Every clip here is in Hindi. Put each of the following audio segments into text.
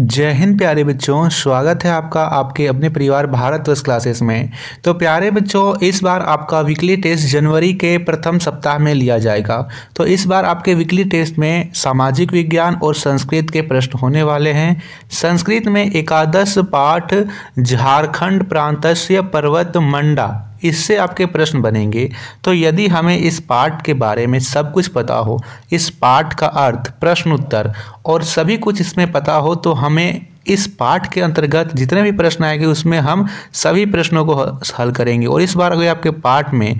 जय हिंद प्यारे बच्चों स्वागत है आपका आपके अपने परिवार भारत वर्ष क्लासेस में तो प्यारे बच्चों इस बार आपका वीकली टेस्ट जनवरी के प्रथम सप्ताह में लिया जाएगा तो इस बार आपके वीकली टेस्ट में सामाजिक विज्ञान और संस्कृत के प्रश्न होने वाले हैं संस्कृत में एकादश पाठ झारखंड प्रांतस्य पर्वत मंडा इससे आपके प्रश्न बनेंगे तो यदि हमें इस पाठ के बारे में सब कुछ पता हो इस पाठ का अर्थ प्रश्न उत्तर और सभी कुछ इसमें पता हो तो हमें इस पाठ के अंतर्गत जितने भी प्रश्न आएंगे उसमें हम सभी प्रश्नों को हल करेंगे और इस बार अगर आपके पाठ में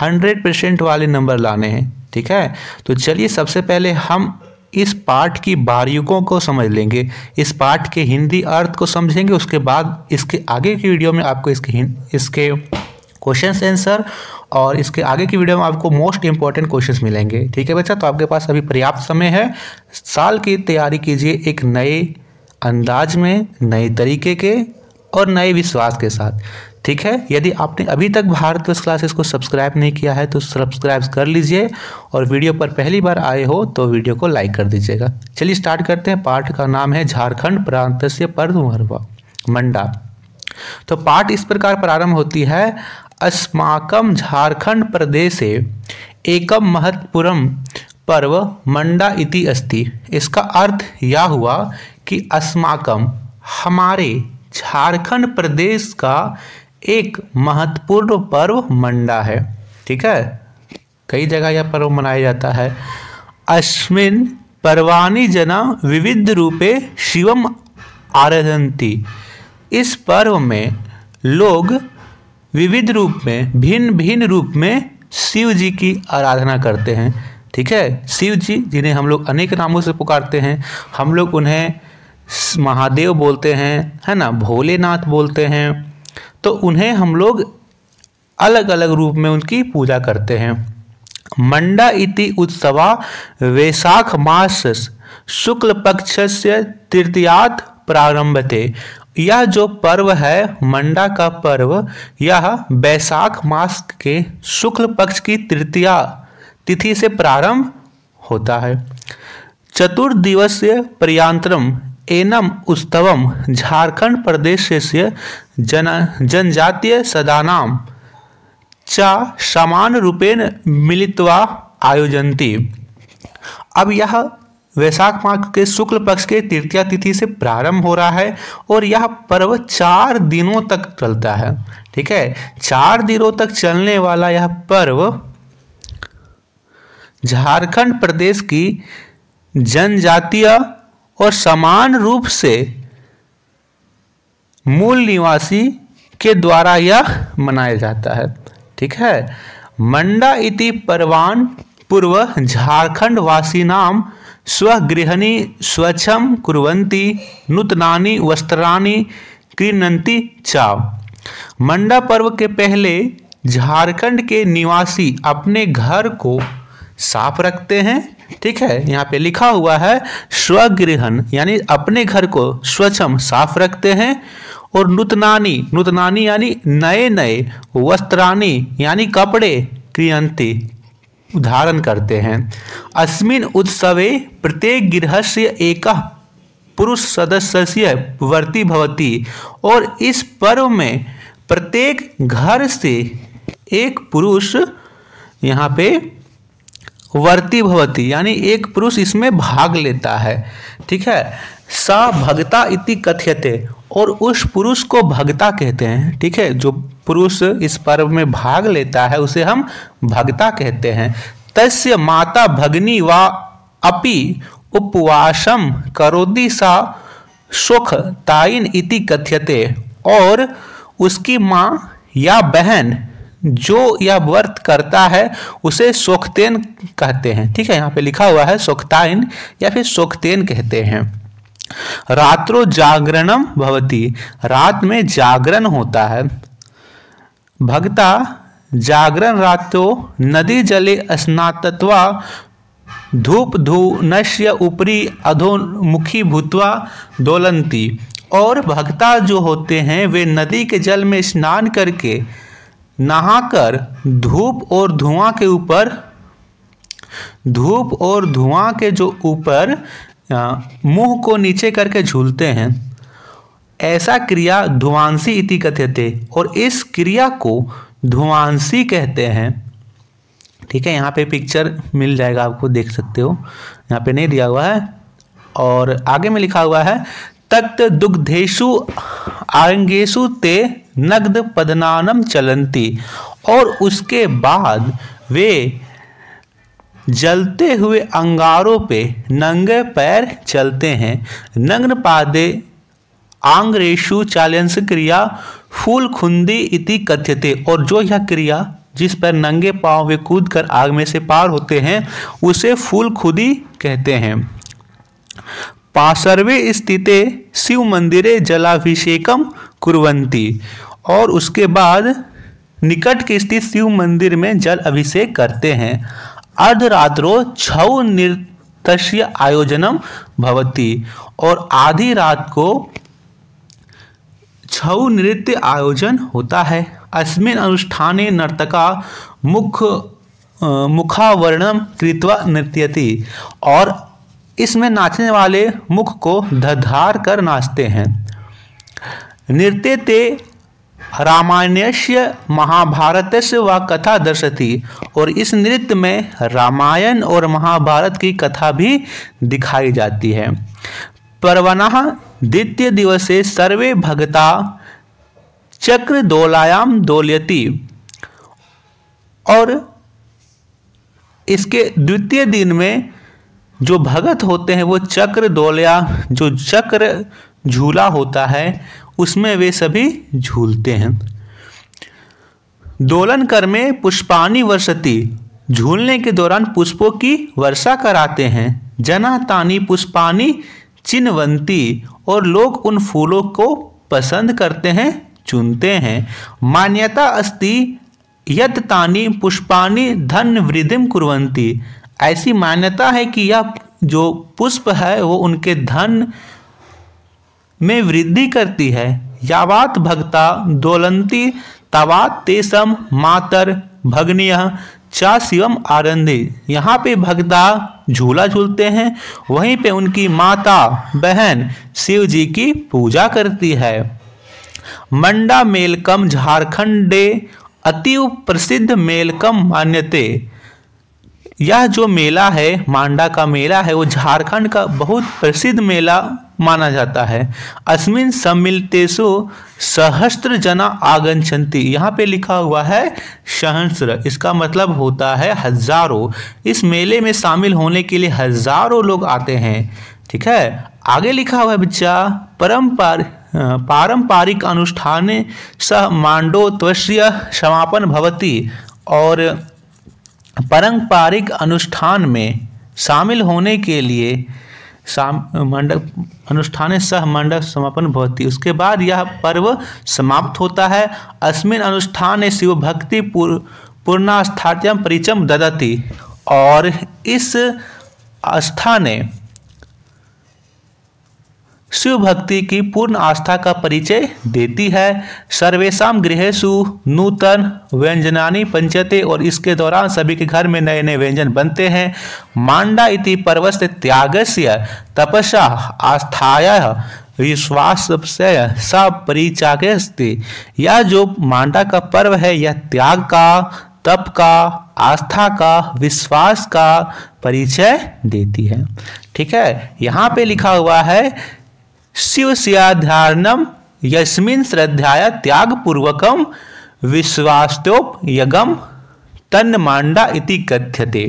हंड्रेड परसेंट वाले नंबर लाने हैं ठीक है तो चलिए सबसे पहले हम इस पाठ की बारीकों को समझ लेंगे इस पाठ के हिंदी अर्थ को समझेंगे उसके बाद इसके आगे की वीडियो में आपको इसके इसके क्वेश्चन आंसर और इसके आगे की वीडियो में आपको मोस्ट इंपॉर्टेंट क्वेश्चंस मिलेंगे ठीक है बच्चा तो आपके पास अभी पर्याप्त समय है साल की तैयारी कीजिए एक नए अंदाज में नए तरीके के और नए विश्वास के साथ ठीक है यदि आपने अभी तक भारत वर्ष क्लासेस को सब्सक्राइब नहीं किया है तो सब्सक्राइब कर लीजिए और वीडियो पर पहली बार आए हो तो वीडियो को लाइक कर दीजिएगा चलिए स्टार्ट करते हैं पाठ का नाम है झारखंड प्रांत से पर्व मंडा तो पाठ इस प्रकार प्रारंभ होती है झारखंड प्रदेश एक महत्वपूर्ण पर्व मंडा इति अस्ति इसका अर्थ यह हुआ कि अस्माकम हमारे झारखंड प्रदेश का एक महत्वपूर्ण पर्व मंडा है ठीक है कई जगह यह पर्व मनाया जाता है अश्विन पर्वानी जना विविध रूपे शिवम आराधनती इस पर्व में लोग विविध रूप में भिन्न भिन्न रूप में शिव जी की आराधना करते हैं ठीक है शिव जी जिन्हें हम लोग अनेक नामों से पुकारते हैं हम लोग उन्हें महादेव बोलते हैं है ना भोलेनाथ बोलते हैं तो उन्हें हम लोग अलग अलग रूप में उनकी पूजा करते हैं मंडा इति उत्सवा वैशाख मास शुक्ल पक्ष से तृतीयात प्रारंभ थे यह जो पर्व है मंडा का पर्व यह बैसाख मास के शुक्ल पक्ष की तृतीया तिथि से प्रारंभ होता है चतुर्दिवसीय पर्यांतरम एनम उत्सवम झारखंड प्रदेश से जन जनजातीय सदानाम चा समान रूपेण मिलित्वा आयोजन अब यह वैशाख माह के शुक्ल पक्ष के तृतीया तिथि से प्रारंभ हो रहा है और यह पर्व चार दिनों तक चलता है ठीक है चार दिनों तक चलने वाला यह पर्व झारखंड प्रदेश की जनजातीय और समान रूप से मूल निवासी के द्वारा यह मनाया जाता है ठीक है मंडा इति परवान पूर्व झारखंड वासी नाम स्वगृहणी स्वच्छम कुरंती नूतनानी वस्त्राणी क्रीनती चाव मंडा पर्व के पहले झारखंड के निवासी अपने घर को साफ रखते हैं ठीक है यहाँ पे लिखा हुआ है स्वगृहन यानी अपने घर को स्वच्छम साफ रखते हैं और नूतनानी नूतनानी यानी नए नए वस्त्रानी यानी कपड़े क्रियंती उदाहरण करते हैं अस्मिन उत्सवे प्रत्येक गृहस्य एक पुरुष सदस्य वर्ती भवती और इस पर्व में प्रत्येक घर से एक पुरुष यहाँ पे वर्ती भवती यानी एक पुरुष इसमें भाग लेता है ठीक है सा भगता इति कथ्यते और उस पुरुष को भगता कहते हैं ठीक है जो पुरुष इस पर्व में भाग लेता है उसे हम भगता कहते हैं तस्य माता भगनी वा अपि उपवासम करोदी सा सुख ताइन इति कथ्यते और उसकी माँ या बहन जो यह व्रत करता है उसे सोखतेन कहते हैं ठीक है यहाँ पे लिखा हुआ है सोखताइन या फिर सोखतेन कहते हैं रात्रो जागरणम भवती रात में जागरण होता है भक्ता जागरण रातो नदी जले स्नातत्वा धूप धू नश्य ऊपरी अधोमुखी भूतवा दोलंती और भक्ता जो होते हैं वे नदी के जल में स्नान करके नहाकर धूप और धुआं के ऊपर धूप और धुआं के जो ऊपर मुंह को नीचे करके झूलते हैं ऐसा क्रिया धुआंसी इति कथ्यते और इस क्रिया को धुआंसी कहते हैं ठीक है यहाँ पे पिक्चर मिल जाएगा आपको देख सकते हो यहाँ पे नहीं दिया हुआ है और आगे में लिखा हुआ है तत् दुग्धेशु आंगेशु ते नग्द पदनानम चलंती और उसके बाद वे जलते हुए अंगारों पे नंगे पैर चलते हैं नग्न पादे आंग्रेशु चालंस क्रिया फूल खुंदी इति कथ्यते और जो यह क्रिया जिस पर नंगे पांव वे कूद कर आग में से पार होते हैं उसे फूल खुदी कहते हैं पासर्वे स्थित शिव मंदिरे जलाभिषेकम कुरवंती और उसके बाद निकट के स्थित शिव मंदिर में जल अभिषेक करते हैं अर्धरात्रो छऊ नृत्य आयोजनम भवती और आधी रात को छऊ नृत्य आयोजन होता है अस्मिन अनुष्ठाने नर्तका मुख मुखावरणम कृत्वा नृत्यति और इसमें नाचने वाले मुख को धधार कर नाचते हैं नृत्य ते रामायण्य महाभारत से व कथा दर्शती और इस नृत्य में रामायण और महाभारत की कथा भी दिखाई जाती है द्वितीय दिवस सर्वे भगता दोलायाम दोलयति और इसके द्वितीय दिन में जो भगत होते हैं वो चक्र दोलया जो चक्र झूला होता है उसमें वे सभी झूलते हैं दोलन कर में पुष्पानी वर्षति झूलने के दौरान पुष्पों की वर्षा कराते हैं जनातानी पुष्पानी चिनवंती और लोग उन फूलों को पसंद करते हैं चुनते हैं मान्यता अस्ति यद तानी पुष्पानी धन वृद्धिम कुरंती ऐसी मान्यता है कि यह जो पुष्प है वो उनके धन में वृद्धि करती है यावात भक्ता दोलंती तवात तेसम मातर भग्निय चा शिवम आरंदे यहाँ पे भक्ता झूला झूलते हैं वहीं पे उनकी माता बहन शिव जी की पूजा करती है मंडा मेलकम झारखंड डे अति प्रसिद्ध मेलकम मान्यते यह जो मेला है मांडा का मेला है वो झारखंड का बहुत प्रसिद्ध मेला माना जाता है अस्मिन सम्मिलितेशु सहस्त्र जना आगंचंती यहाँ पे लिखा हुआ है सहस्त्र इसका मतलब होता है हजारों इस मेले में शामिल होने के लिए हजारों लोग आते हैं ठीक है आगे लिखा हुआ है बच्चा परम्पर पारंपरिक अनुष्ठान सह मांडो त्वश्य समापन भवती और परंपरिक अनुष्ठान में शामिल होने के लिए मंडप अनुष्ठान सह मंडप समापन भवती उसके बाद यह पर्व समाप्त होता है अस्मिन अनुष्ठान शिव भक्ति पूर्व पूर्णास्थात्यम परिचम ददती और इस आस्था ने शिव भक्ति की पूर्ण आस्था का परिचय देती है सर्वेशा गृहेशु नूतन व्यंजनानी पंचते और इसके दौरान सभी के घर में नए नए व्यंजन बनते हैं मांडा इति पर्वस्त त्यागस्य तपस्या आस्थाया विश्वास से सब परिचागस्ति यह जो मांडा का पर्व है यह त्याग का तप का आस्था का विश्वास का परिचय देती है ठीक है यहाँ पे लिखा हुआ है शिव सियाधारणम यस्मिन श्रद्धाया त्याग पूर्वकम विश्वास्तोप यगम तन्न मांडा इति कथ्यते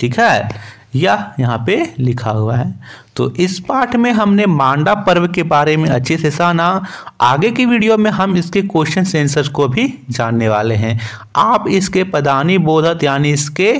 ठीक है यह यहाँ पे लिखा हुआ है तो इस पाठ में हमने मांडा पर्व के बारे में अच्छे से साना आगे की वीडियो में हम इसके क्वेश्चन आंसर्स को भी जानने वाले हैं आप इसके पदानी बोधत यानी इसके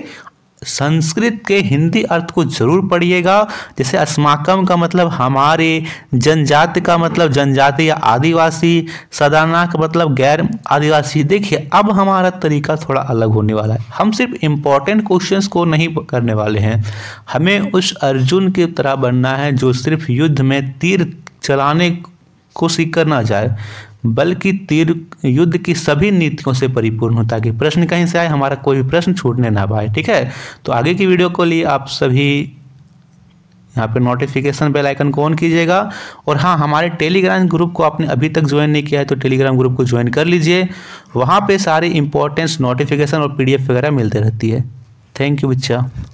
संस्कृत के हिंदी अर्थ को जरूर पढ़िएगा जैसे अस्माकम का मतलब हमारे जनजाति का मतलब जनजाति या आदिवासी सदाना का मतलब गैर आदिवासी देखिए अब हमारा तरीका थोड़ा अलग होने वाला है हम सिर्फ इम्पॉर्टेंट क्वेश्चंस को नहीं करने वाले हैं हमें उस अर्जुन की तरह बनना है जो सिर्फ युद्ध में तीर चलाने को सीख कर ना जाए बल्कि तीर युद्ध की सभी नीतियों से परिपूर्ण होता कि प्रश्न कहीं से आए हमारा कोई भी प्रश्न छूटने ना पाए ठीक है तो आगे की वीडियो को लिए आप सभी यहाँ पे नोटिफिकेशन बेल आइकन को ऑन कीजिएगा और हाँ हमारे टेलीग्राम ग्रुप को आपने अभी तक ज्वाइन नहीं किया है तो टेलीग्राम ग्रुप को ज्वाइन कर लीजिए वहाँ पे सारी इंपॉर्टेंस नोटिफिकेशन और पीडीएफ वगैरह मिलते रहती है थैंक यू बच्चा